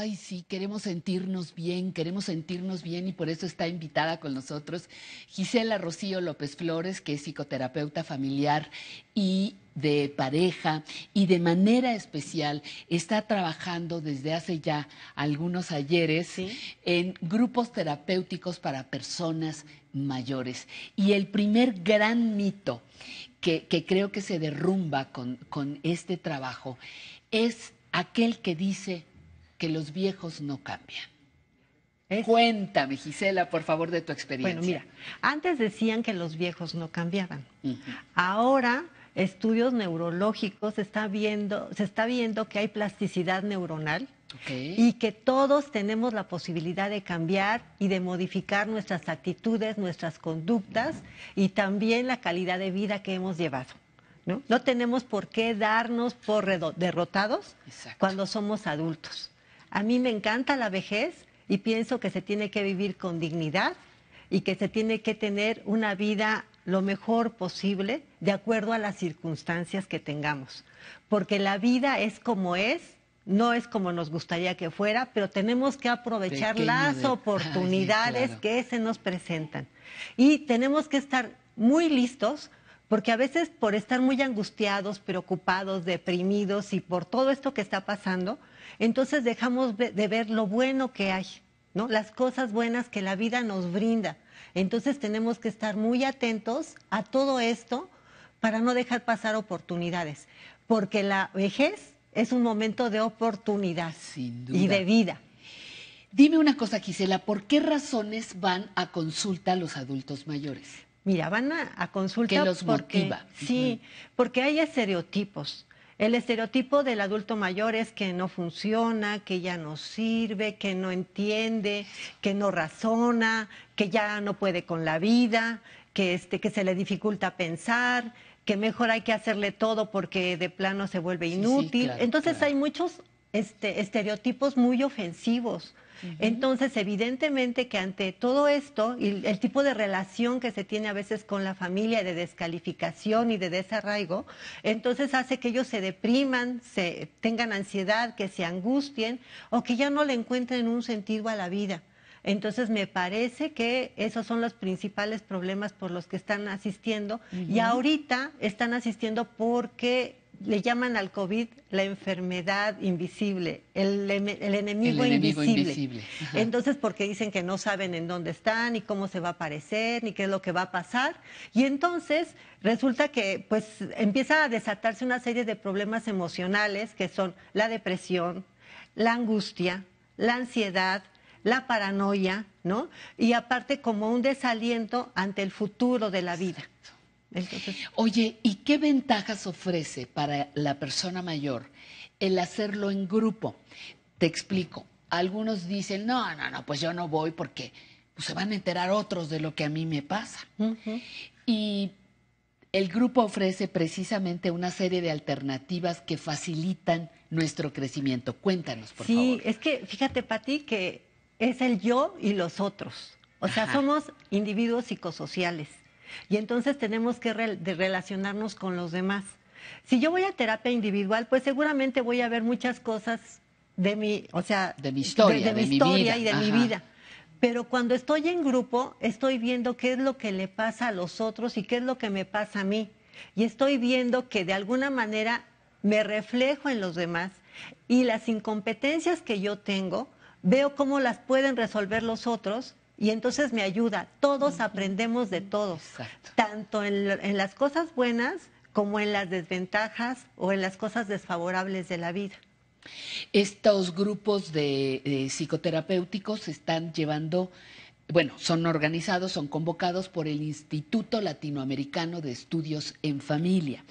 ay, sí, queremos sentirnos bien, queremos sentirnos bien y por eso está invitada con nosotros Gisela Rocío López Flores, que es psicoterapeuta familiar y de pareja y de manera especial está trabajando desde hace ya algunos ayeres en grupos terapéuticos para personas mayores. Y el primer gran mito que, creo que se derrumba con este trabajo es aquel que dice que los viejos no cambian. Cuéntame, Gisela, por favor, de tu experiencia. Bueno, mira, antes decían que los viejos no cambiaban. Ahora estudios neurológicos está viendo, se está viendo que hay plasticidad neuronal y que todos tenemos la posibilidad de cambiar y de modificar nuestras actitudes, nuestras conductas y también la calidad de vida que hemos llevado. No, no tenemos por qué darnos por derrotados cuando somos adultos. A mí me encanta la vejez y pienso que se tiene que vivir con dignidad y que se tiene que tener una vida lo mejor posible de acuerdo a las circunstancias que tengamos. Porque la vida es como es, no es como nos gustaría que fuera, pero tenemos que aprovechar las oportunidades que se nos presentan. Y tenemos que estar muy listos porque a veces por estar muy angustiados, preocupados, deprimidos y por todo esto que está pasando, entonces dejamos de ver lo bueno que hay, ¿no? Las cosas buenas que la vida nos brinda. Entonces tenemos que estar muy atentos a todo esto para no dejar pasar oportunidades, porque la vejez es un momento de oportunidad y de vida. Dime una cosa, Gisela, ¿por qué razones van a consulta los adultos mayores? mira, van a, consulta porque, Sí, porque hay estereotipos. El estereotipo del adulto mayor es que no funciona, que ya no sirve, que no entiende, que no razona, que ya no puede con la vida, que, este, que se le dificulta pensar, que mejor hay que hacerle todo porque de plano se vuelve inútil. Entonces hay muchos este, estereotipos muy ofensivos. Entonces, evidentemente que ante todo esto y el tipo de relación que se tiene a veces con la familia de descalificación y de desarraigo, entonces hace que ellos se depriman, se tengan ansiedad, que se angustien o que ya no le encuentren un sentido a la vida. Entonces me parece que esos son los principales problemas por los que están asistiendo y ahorita están asistiendo porque le llaman al COVID la enfermedad invisible, el, el, enemigo, invisible. Entonces, porque dicen que no saben en dónde están, ni cómo se va a aparecer, ni qué es lo que va a pasar. Y entonces resulta que pues empieza a desatarse una serie de problemas emocionales que son la depresión, la angustia, la ansiedad, la paranoia, ¿no? Y aparte como un desaliento ante el futuro de la vida. Oye, ¿y qué ventajas ofrece para la persona mayor el hacerlo en grupo? Te explico. Algunos dicen, no, no, no, pues yo no voy porque pues, se van a enterar otros de lo que a mí me pasa. Y el grupo ofrece precisamente una serie de alternativas que facilitan nuestro crecimiento. Cuéntanos, por favor. Sí, es que fíjate, Pati, que es el yo y los otros. O sea, somos individuos psicosociales. Y entonces tenemos que relacionarnos con los demás. Si yo voy a terapia individual, pues seguramente voy a ver muchas cosas de mi, o sea, de mi historia, de, mi, historia y de mi vida. Pero cuando estoy en grupo, estoy viendo qué es lo que le pasa a los otros y qué es lo que me pasa a mí. Y estoy viendo que de alguna manera me reflejo en los demás y las incompetencias que yo tengo, veo cómo las pueden resolver los otros y entonces me ayuda. Todos aprendemos de todos, tanto en, las cosas buenas como en las desventajas o en las cosas desfavorables de la vida. Estos grupos de, psicoterapéuticos están llevando, bueno, son organizados, son convocados por el Instituto Latinoamericano de Estudios en Familia,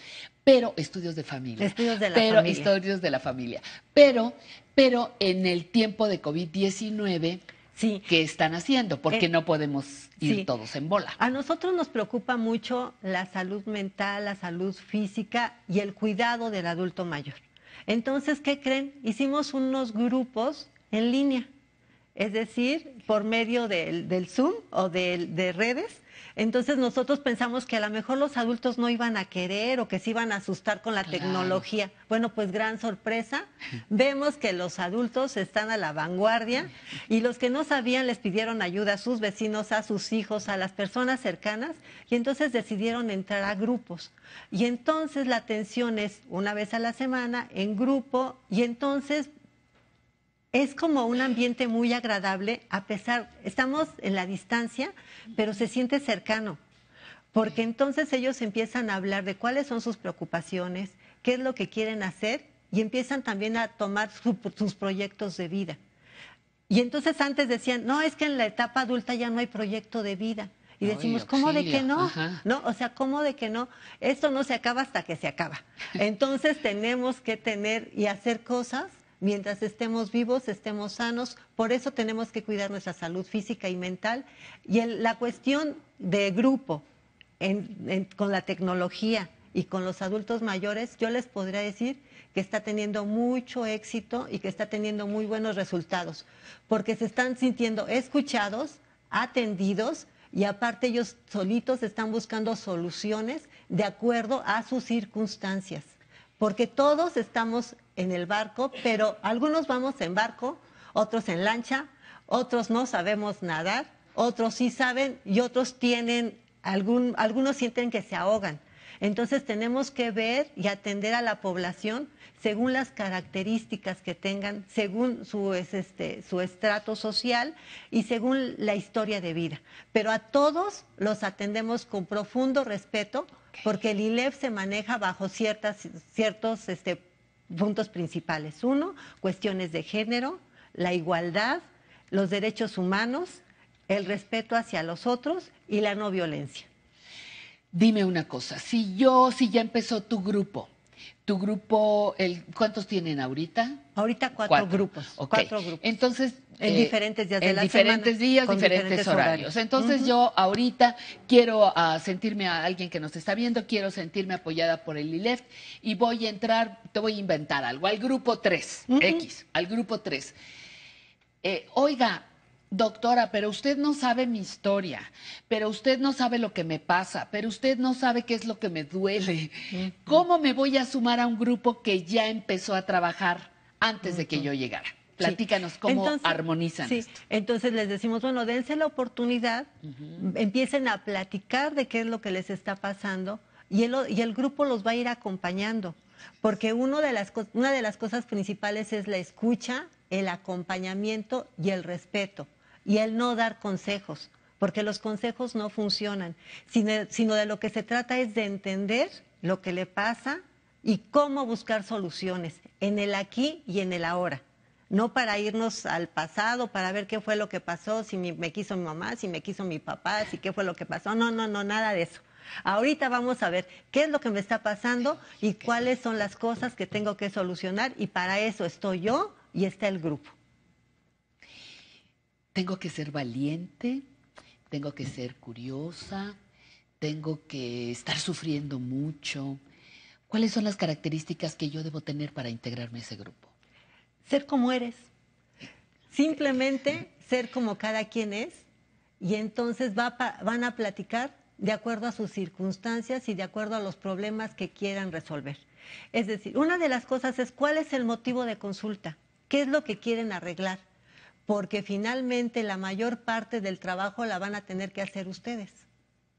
pero estudios de familia. Estudios de la pero, familia. Estudios de la familia. Pero, pero en el tiempo de COVID-19 sí. que están haciendo, porque eh, no podemos ir todos en bola. A nosotros nos preocupa mucho la salud mental, la salud física y el cuidado del adulto mayor. Entonces, ¿qué creen? Hicimos unos grupos en línea, es decir, por medio del, Zoom o de redes entonces nosotros pensamos que a lo mejor los adultos no iban a querer o que se iban a asustar con la tecnología. Bueno, pues gran sorpresa. Vemos que los adultos están a la vanguardia y los que no sabían les pidieron ayuda a sus vecinos, a sus hijos, a las personas cercanas y entonces decidieron entrar a grupos. Y entonces la atención es una vez a la semana en grupo y entonces es como un ambiente muy agradable, a pesar, estamos en la distancia, pero se siente cercano, porque entonces ellos empiezan a hablar de cuáles son sus preocupaciones, qué es lo que quieren hacer y empiezan también a tomar sus proyectos de vida. Y entonces antes decían, no, es que en la etapa adulta ya no hay proyecto de vida. Y decimos, ¿cómo de que no? ¿No? O sea, ¿cómo de que no? Esto no se acaba hasta que se acaba. Entonces tenemos que tener y hacer cosas mientras estemos vivos, estemos sanos. Por eso tenemos que cuidar nuestra salud física y mental. Y en la cuestión de grupo, con la tecnología y con los adultos mayores, yo les podría decir que está teniendo mucho éxito y que está teniendo muy buenos resultados, porque se están sintiendo escuchados, atendidos, y aparte ellos solitos están buscando soluciones de acuerdo a sus circunstancias porque todos estamos en el barco, pero algunos vamos en barco, otros en lancha, otros no sabemos nadar, otros sí saben y otros tienen, algún, algunos sienten que se ahogan. Entonces tenemos que ver y atender a la población según las características que tengan, según su, es este, su estrato social y según la historia de vida. Pero a todos los atendemos con profundo respeto porque el ILEF se maneja bajo ciertas, ciertos este, puntos principales. Uno, cuestiones de género, la igualdad, los derechos humanos, el respeto hacia los otros y la no violencia. Dime una cosa, si yo, si ya empezó tu grupo, tu grupo, el, ¿cuántos tienen ahorita? Ahorita cuatro, grupos. Cuatro Entonces, en eh, diferentes días de diferentes días, diferentes, horarios. Entonces yo ahorita quiero ah, sentirme a alguien que nos está viendo, quiero sentirme apoyada por el ILEFT y voy a entrar, te voy a inventar algo, al grupo 3, X, al grupo 3. Eh, oiga, Doctora, pero usted no sabe mi historia, pero usted no sabe lo que me pasa, pero usted no sabe qué es lo que me duele. ¿Cómo me voy a sumar a un grupo que ya empezó a trabajar antes de que yo llegara? Platícanos cómo armonizan. esto. entonces les decimos, bueno, dense la oportunidad, empiecen a platicar de qué es lo que les está pasando y el, grupo los va a ir acompañando, porque uno de las, una de las cosas principales es la escucha, el acompañamiento y el respeto y el no dar consejos, porque los consejos no funcionan, sino, sino de lo que se trata es de entender lo que le pasa y cómo buscar soluciones en el aquí y en el ahora no para irnos al pasado, para ver qué fue lo que pasó, si me quiso mi mamá, si me quiso mi papá, si qué fue lo que pasó. No, no, no, nada de eso. Ahorita vamos a ver qué es lo que me está pasando y cuáles son las cosas que tengo que solucionar y para eso estoy yo y está el grupo tengo que ser valiente, tengo que ser curiosa, tengo que estar sufriendo mucho. ¿Cuáles son las características que yo debo tener para integrarme a ese grupo? Ser como eres. Simplemente ser como cada quien es y entonces van a platicar de acuerdo a sus circunstancias y de acuerdo a los problemas que quieran resolver. Es decir, una de las cosas es cuál es el motivo de consulta, qué es lo que quieren arreglar porque finalmente la mayor parte del trabajo la van a tener que hacer ustedes,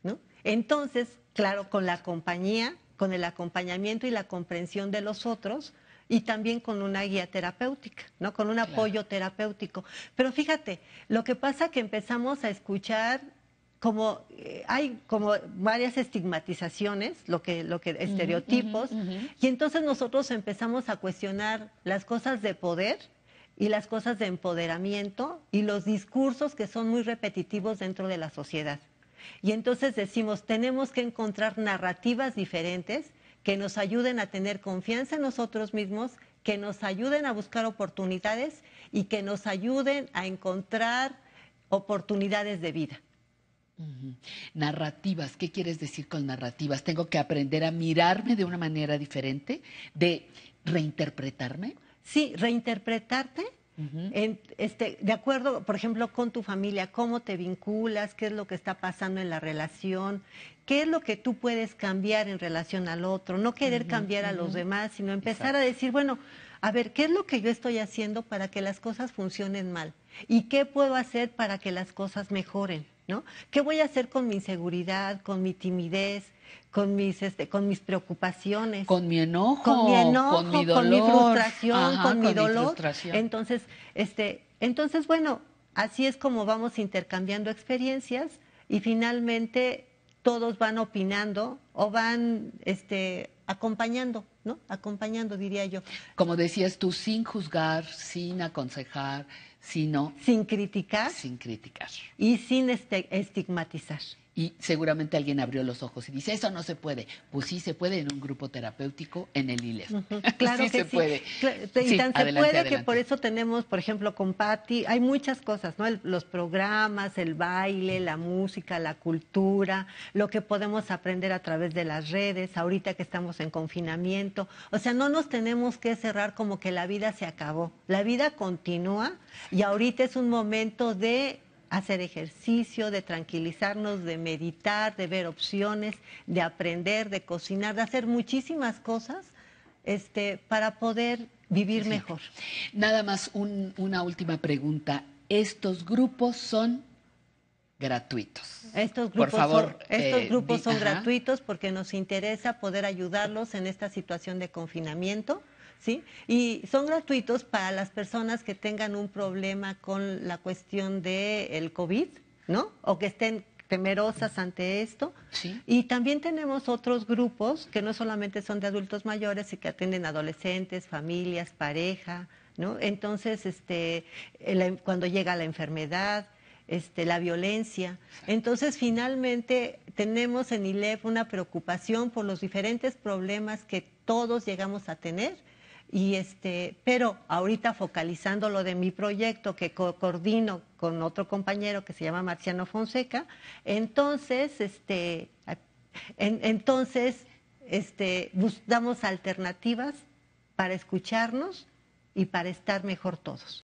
¿no? Entonces, claro, con la compañía, con el acompañamiento y la comprensión de los otros y también con una guía terapéutica, ¿no? Con un apoyo terapéutico. Pero fíjate, lo que pasa que empezamos a escuchar como eh, hay como varias estigmatizaciones, lo que, lo que estereotipos, y entonces nosotros empezamos a cuestionar las cosas de poder, y las cosas de empoderamiento y los discursos que son muy repetitivos dentro de la sociedad. Y entonces decimos, tenemos que encontrar narrativas diferentes que nos ayuden a tener confianza en nosotros mismos, que nos ayuden a buscar oportunidades y que nos ayuden a encontrar oportunidades de vida. Narrativas, ¿qué quieres decir con narrativas? ¿Tengo que aprender a mirarme de una manera diferente, de reinterpretarme? Sí, reinterpretarte en, este, de acuerdo, por ejemplo, con tu familia, cómo te vinculas, qué es lo que está pasando en la relación, qué es lo que tú puedes cambiar en relación al otro, no querer cambiar a los demás, sino empezar a decir, bueno, a ver, ¿qué es lo que yo estoy haciendo para que las cosas funcionen mal? ¿Y qué puedo hacer para que las cosas mejoren? ¿no? ¿Qué voy a hacer con mi inseguridad, con mi timidez? con mis este, con mis preocupaciones, con mi enojo, con mi con mi, dolor. frustración, con, mi dolor. entonces, este, entonces bueno, así es como vamos intercambiando experiencias y finalmente todos van opinando o van este acompañando, ¿no? Acompañando diría yo. Como decías tú, sin juzgar, sin aconsejar, sino sin criticar, sin criticar y sin este, estigmatizar. Y seguramente alguien abrió los ojos y dice, eso no se puede. Pues sí se puede en un grupo terapéutico en el ILEF. Claro que se puede. se puede que por eso tenemos, por ejemplo, con Patti, hay muchas cosas, ¿no? los programas, el baile, la música, la cultura, lo que podemos aprender a través de las redes, ahorita que estamos en confinamiento. O sea, no nos tenemos que cerrar como que la vida se acabó. La vida continúa y ahorita es un momento de hacer ejercicio, de tranquilizarnos, de meditar, de ver opciones, de aprender, de cocinar, de hacer muchísimas cosas este, para poder vivir mejor. Nada más una última pregunta. Estos grupos son gratuitos. Estos grupos, son, estos eh, grupos son gratuitos porque nos interesa poder ayudarlos en esta situación de confinamiento y son gratuitos para las personas que tengan un problema con la cuestión del el COVID, ¿no? O que estén temerosas ante esto. Y también tenemos otros grupos que no solamente son de adultos mayores, sino que atienden adolescentes, familias, pareja, ¿no? Entonces, este, eh, cuando llega la enfermedad, este, la violencia. Entonces, finalmente, tenemos en ILEF una preocupación por los diferentes problemas que todos llegamos a tener este, pero ahorita focalizando lo de mi proyecto que coordino con otro compañero que se llama Marciano Fonseca, entonces, este, entonces, este, buscamos alternativas para escucharnos y para estar mejor todos.